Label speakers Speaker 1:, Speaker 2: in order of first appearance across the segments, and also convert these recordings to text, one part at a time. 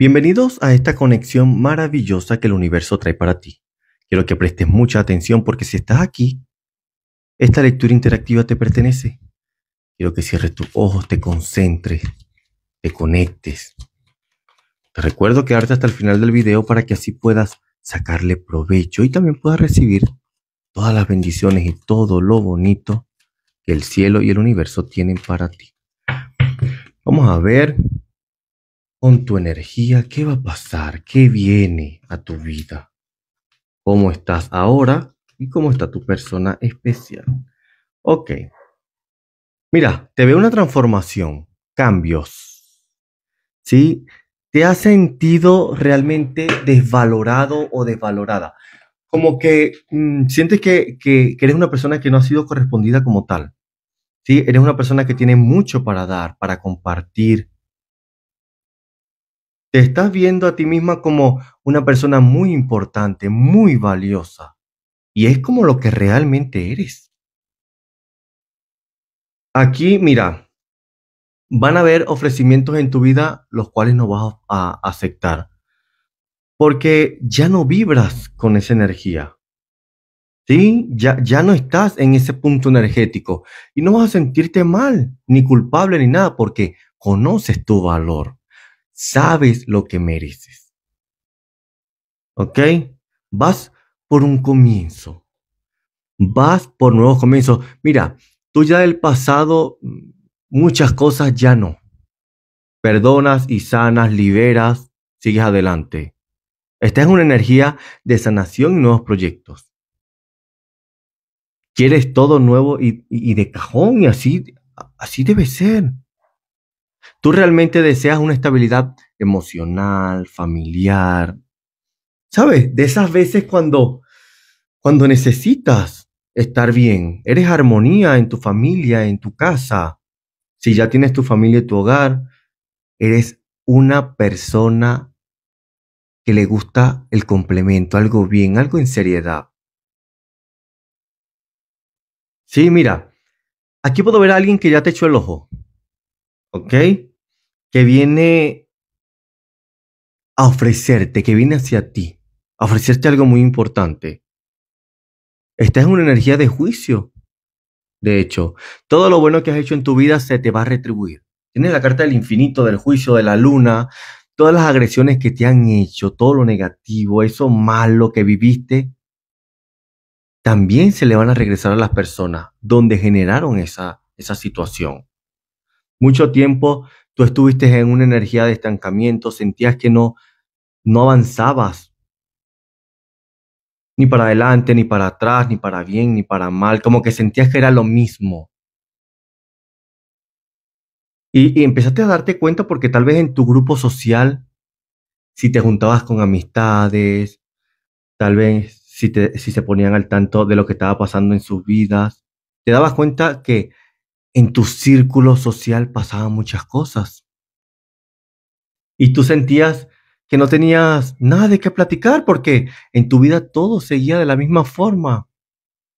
Speaker 1: Bienvenidos a esta conexión maravillosa que el universo trae para ti. Quiero que prestes mucha atención porque si estás aquí, esta lectura interactiva te pertenece. Quiero que cierres tus ojos, te concentres, te conectes. Te recuerdo quedarte hasta el final del video para que así puedas sacarle provecho y también puedas recibir todas las bendiciones y todo lo bonito que el cielo y el universo tienen para ti. Vamos a ver con tu energía, qué va a pasar, qué viene a tu vida, cómo estás ahora y cómo está tu persona especial. Ok. Mira, te veo una transformación, cambios. ¿Sí? ¿Te has sentido realmente desvalorado o desvalorada? Como que mm, sientes que, que, que eres una persona que no ha sido correspondida como tal. ¿Sí? Eres una persona que tiene mucho para dar, para compartir, te estás viendo a ti misma como una persona muy importante, muy valiosa. Y es como lo que realmente eres. Aquí, mira, van a haber ofrecimientos en tu vida los cuales no vas a aceptar. Porque ya no vibras con esa energía. ¿Sí? ya no estás en ese punto energético. Y no vas a sentirte mal, ni culpable, ni nada, porque conoces tu valor sabes lo que mereces. ¿Ok? Vas por un comienzo. Vas por nuevos comienzos. Mira, tú ya del pasado mm, muchas cosas ya no. Perdonas y sanas, liberas, sigues adelante. Esta es una energía de sanación y nuevos proyectos. Quieres todo nuevo y, de cajón y así, así debe ser. Tú realmente deseas una estabilidad emocional, familiar. ¿Sabes? De esas veces cuando, cuando necesitas estar bien, eres armonía en tu familia, en tu casa. Si ya tienes tu familia y tu hogar, eres una persona que le gusta el complemento, algo bien, algo en seriedad. Sí, mira, aquí puedo ver a alguien que ya te echó el ojo. ¿Ok? que viene a ofrecerte, que viene hacia ti, a ofrecerte algo muy importante. Esta es una energía de juicio. De hecho, todo lo bueno que has hecho en tu vida se te va a retribuir. Tienes la carta del infinito, del juicio, de la luna, todas las agresiones que te han hecho, todo lo negativo, eso malo que viviste, también se le van a regresar a las personas donde generaron esa, esa situación. Mucho tiempo tú estuviste en una energía de estancamiento, sentías que no, no avanzabas, ni para adelante, ni para atrás, ni para bien, ni para mal, como que sentías que era lo mismo. Y, empezaste a darte cuenta porque tal vez en tu grupo social, si te juntabas con amistades, tal vez si, te, si se ponían al tanto de lo que estaba pasando en sus vidas, te dabas cuenta que en tu círculo social pasaban muchas cosas. Y tú sentías que no tenías nada de qué platicar porque en tu vida todo seguía de la misma forma.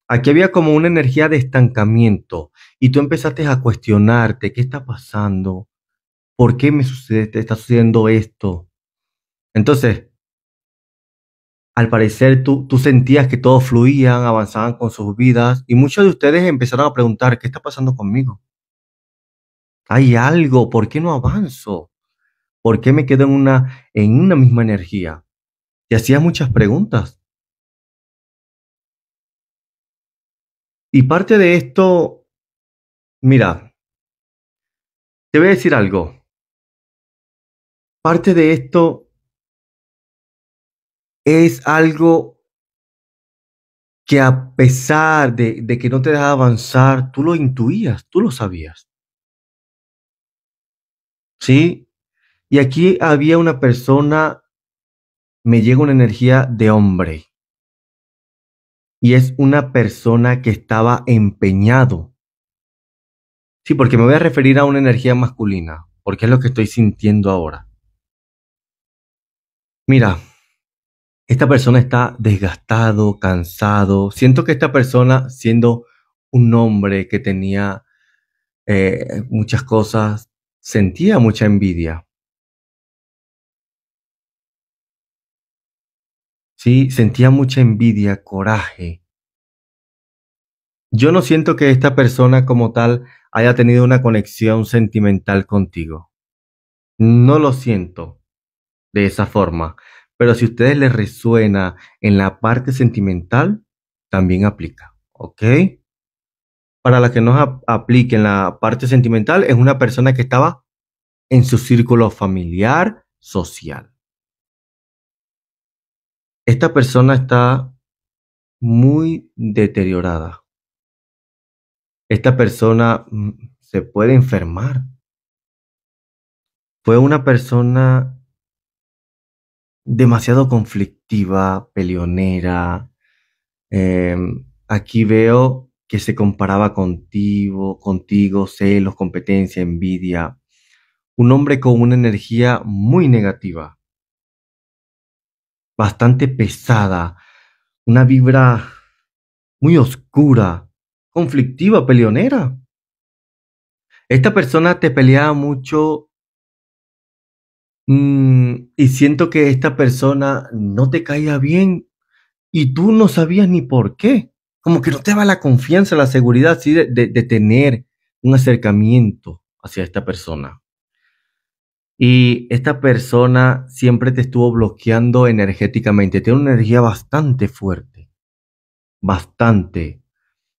Speaker 1: Aquí había como una energía de estancamiento y tú empezaste a cuestionarte qué está pasando, por qué me sucede, está sucediendo esto. Entonces, al parecer tú, tú sentías que todos fluían, avanzaban con sus vidas y muchos de ustedes empezaron a preguntar, ¿qué está pasando conmigo? Hay algo, ¿por qué no avanzo? ¿Por qué me quedo en una, en una misma energía? Y hacías muchas preguntas. Y parte de esto, mira, te voy a decir algo. Parte de esto es algo que a pesar de, que no te dejaba avanzar, tú lo intuías, tú lo sabías. ¿Sí? Y aquí había una persona, me llega una energía de hombre. Y es una persona que estaba empeñado. Sí, porque me voy a referir a una energía masculina, porque es lo que estoy sintiendo ahora. Mira, esta persona está desgastado, cansado. Siento que esta persona, siendo un hombre que tenía eh, muchas cosas, sentía mucha envidia. Sí, sentía mucha envidia, coraje. Yo no siento que esta persona como tal haya tenido una conexión sentimental contigo. No lo siento de esa forma. Pero si a ustedes les resuena en la parte sentimental, también aplica, ¿ok? Para la que no aplique en la parte sentimental, es una persona que estaba en su círculo familiar, social. Esta persona está muy deteriorada. Esta persona mm, se puede enfermar. Fue una persona demasiado conflictiva, peleonera. Em, aquí veo que se comparaba contigo, contigo, celos, competencia, envidia. Un hombre con una energía muy negativa, bastante pesada, una vibra muy oscura, conflictiva, peleonera. Esta persona te peleaba mucho Mm, y siento que esta persona no te caía bien y tú no sabías ni por qué. Como que no te daba la confianza, la seguridad de, de tener un acercamiento hacia esta persona. Y esta persona siempre te estuvo bloqueando energéticamente. Tiene una energía bastante fuerte. Bastante.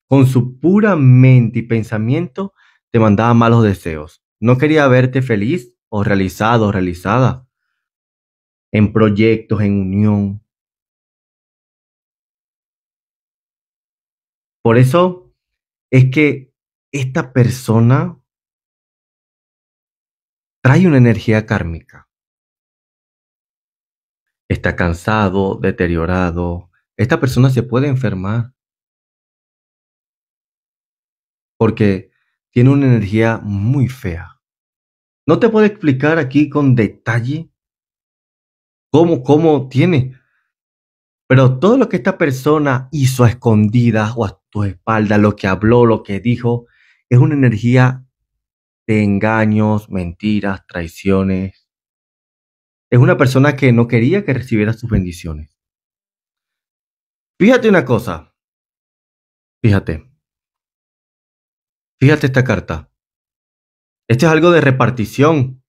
Speaker 1: Con su pura mente y pensamiento te mandaba malos deseos. No quería verte feliz o realizado realizada en proyectos, en unión. Por eso es que esta persona trae una energía kármica. Está cansado, deteriorado. Esta persona se puede enfermar porque tiene una energía muy fea no te puedo explicar aquí con detalle cómo, cómo tiene, pero todo lo que esta persona hizo a escondidas o a tu espalda, lo que habló, lo que dijo, es una energía de engaños, mentiras, traiciones. Es una persona que no quería que recibiera sus bendiciones. Fíjate una cosa. Fíjate. Fíjate esta carta. Esto es algo de repartición,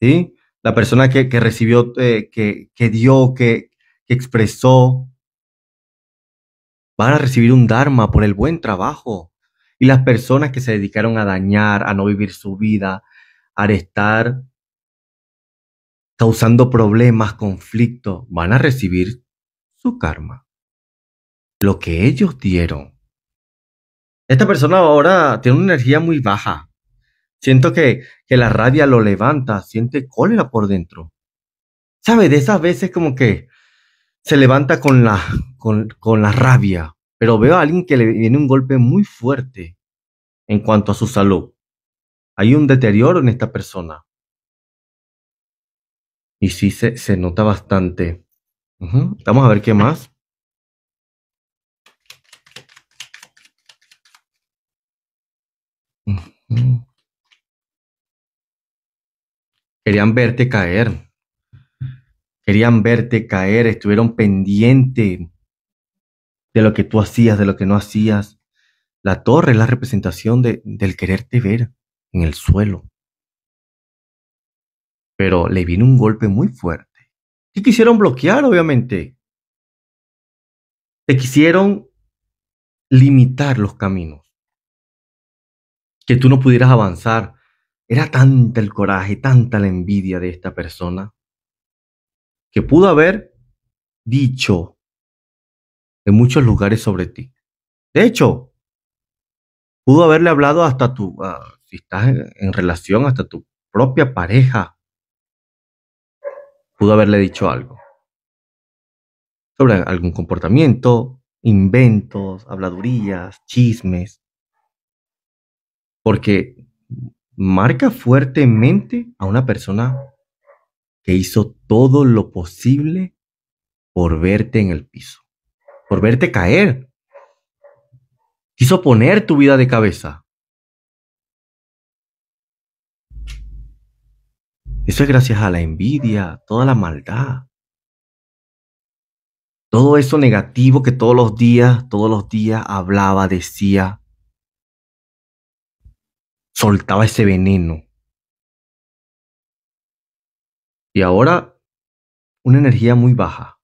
Speaker 1: ¿sí? La persona que, recibió, eh, que, dio, que, que expresó, van a recibir un Dharma por el buen trabajo. Y las personas que se dedicaron a dañar, a no vivir su vida, a estar causando problemas, conflictos, van a recibir su karma. Lo que ellos dieron. Esta persona ahora tiene una energía muy baja. Siento que, que la rabia lo levanta, siente cólera por dentro. ¿Sabe? De esas veces como que se levanta con la, con, la rabia, pero veo a alguien que le viene un golpe muy fuerte en cuanto a su salud. Hay un deterioro en esta persona. Y sí se, se nota bastante. Vamos a ver qué más. Querían verte caer. Querían verte caer, estuvieron pendientes de lo que tú hacías, de lo que no hacías. La torre es la representación del quererte ver en el suelo. Pero le vino un golpe muy fuerte. Te quisieron bloquear, obviamente. Te quisieron limitar los caminos. Que tú no pudieras avanzar. Era tanta el coraje, tanta la envidia de esta persona, que pudo haber dicho en muchos lugares sobre ti. De hecho, pudo haberle hablado hasta tu, ah, si estás en relación, hasta tu propia pareja. Pudo haberle dicho algo sobre algún comportamiento, inventos, habladurías, chismes. Porque marca fuertemente a una persona que hizo todo lo posible por verte en el piso, por verte caer. Quiso poner tu vida de cabeza. Eso es gracias a la envidia, toda la maldad. Todo eso negativo que todos los días, todos los días hablaba, decía, soltaba ese veneno. Y ahora una energía muy baja,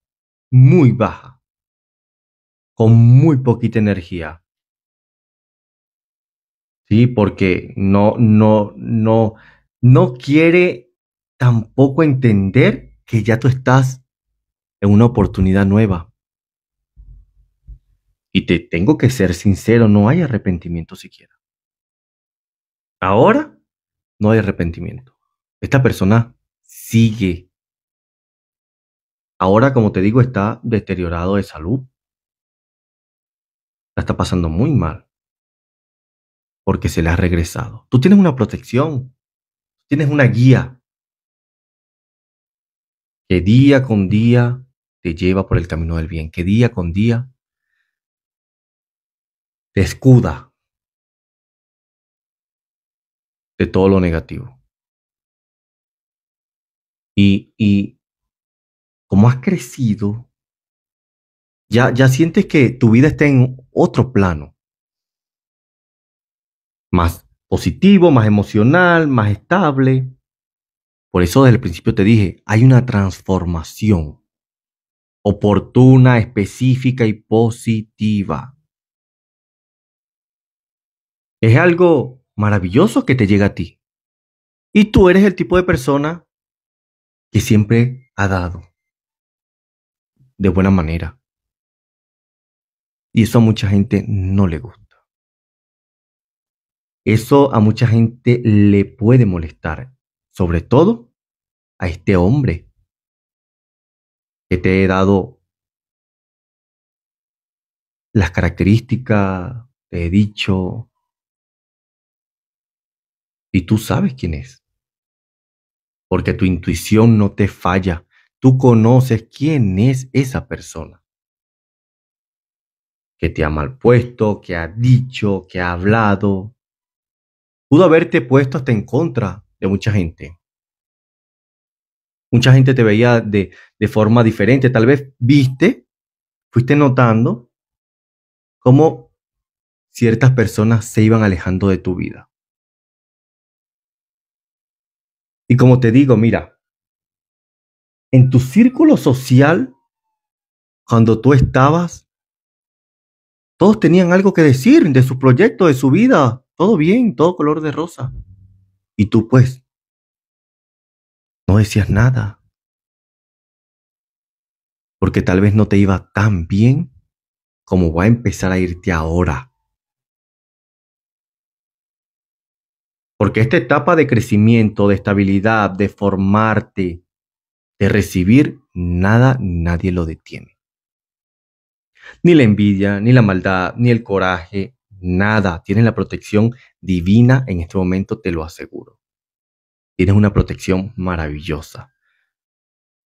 Speaker 1: muy baja, con muy poquita energía. Sí, porque no, no, no, no quiere tampoco entender que ya tú estás en una oportunidad nueva. Y te tengo que ser sincero, no hay arrepentimiento siquiera. Ahora no hay arrepentimiento. Esta persona sigue. Ahora, como te digo, está deteriorado de salud. La está pasando muy mal. Porque se le ha regresado. Tú tienes una protección. Tienes una guía. Que día con día te lleva por el camino del bien. Que día con día te escuda de todo lo negativo. Y, y como has crecido, ya, ya sientes que tu vida está en otro plano, más positivo, más emocional, más estable. Por eso desde el principio te dije, hay una transformación oportuna, específica y positiva. Es algo maravilloso que te llega a ti. Y tú eres el tipo de persona que siempre ha dado de buena manera. Y eso a mucha gente no le gusta. Eso a mucha gente le puede molestar, sobre todo a este hombre que te he dado las características, te he dicho y tú sabes quién es. Porque tu intuición no te falla. Tú conoces quién es esa persona. Que te ha mal puesto, que ha dicho, que ha hablado. Pudo haberte puesto hasta en contra de mucha gente. Mucha gente te veía de, de forma diferente. Tal vez viste, fuiste notando cómo ciertas personas se iban alejando de tu vida. Y como te digo, mira, en tu círculo social, cuando tú estabas, todos tenían algo que decir de su proyecto, de su vida, todo bien, todo color de rosa. Y tú pues, no decías nada, porque tal vez no te iba tan bien como va a empezar a irte ahora. Porque esta etapa de crecimiento, de estabilidad, de formarte, de recibir, nada, nadie lo detiene. Ni la envidia, ni la maldad, ni el coraje, nada. Tienes la protección divina en este momento, te lo aseguro. Tienes una protección maravillosa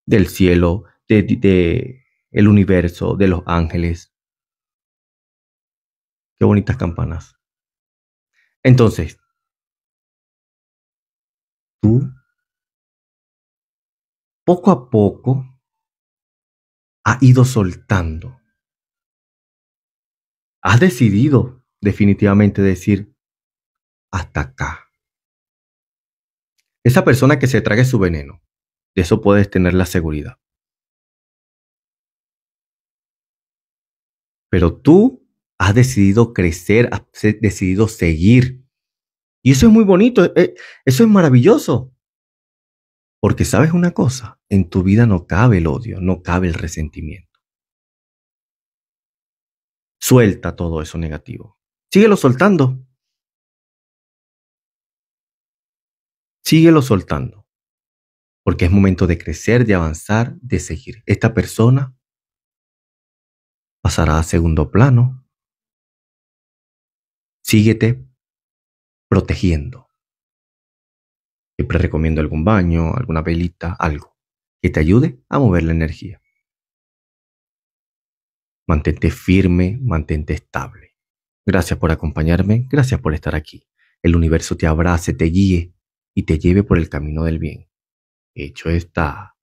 Speaker 1: del cielo, de, universo, de los ángeles. Qué bonitas campanas. Entonces, tú, poco a poco, ha ido soltando. Has decidido definitivamente decir, hasta acá. Esa persona que se trague su veneno, de eso puedes tener la seguridad. Pero tú has decidido crecer, has decidido seguir. Y eso es muy bonito, eh, eso es maravilloso. Porque sabes una cosa, en tu vida no cabe el odio, no cabe el resentimiento. Suelta todo eso negativo. Síguelo soltando. Síguelo soltando. Porque es momento de crecer, de avanzar, de seguir. Esta persona pasará a segundo plano. Síguete protegiendo. Siempre recomiendo algún baño, alguna velita, algo que te ayude a mover la energía. Mantente firme, mantente estable. Gracias por acompañarme, gracias por estar aquí. El universo te abrace, te guíe y te lleve por el camino del bien. Hecho está.